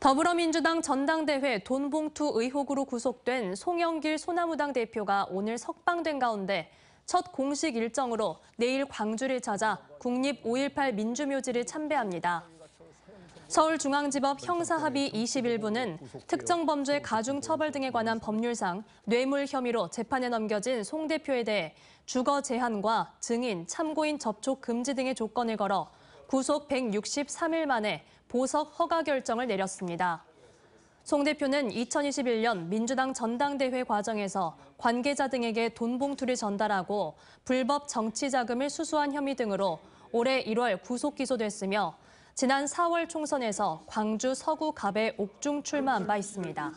더불어민주당 전당대회 돈봉투 의혹으로 구속된 송영길 소나무당 대표가 오늘 석방된 가운데 첫 공식 일정으로 내일 광주를 찾아 국립 5.18 민주묘지를 참배합니다. 서울중앙지법 형사합의 21부는 특정 범죄 가중 처벌 등에 관한 법률상 뇌물 혐의로 재판에 넘겨진 송 대표에 대해 주거 제한과 증인, 참고인 접촉 금지 등의 조건을 걸어 구속 163일 만에 보석 허가 결정을 내렸습니다. 송 대표는 2021년 민주당 전당대회 과정에서 관계자 등에게 돈 봉투를 전달하고 불법 정치 자금을 수수한 혐의 등으로 올해 1월 구속 기소됐으며 지난 4월 총선에서 광주 서구 갑에 옥중 출마한 바 있습니다.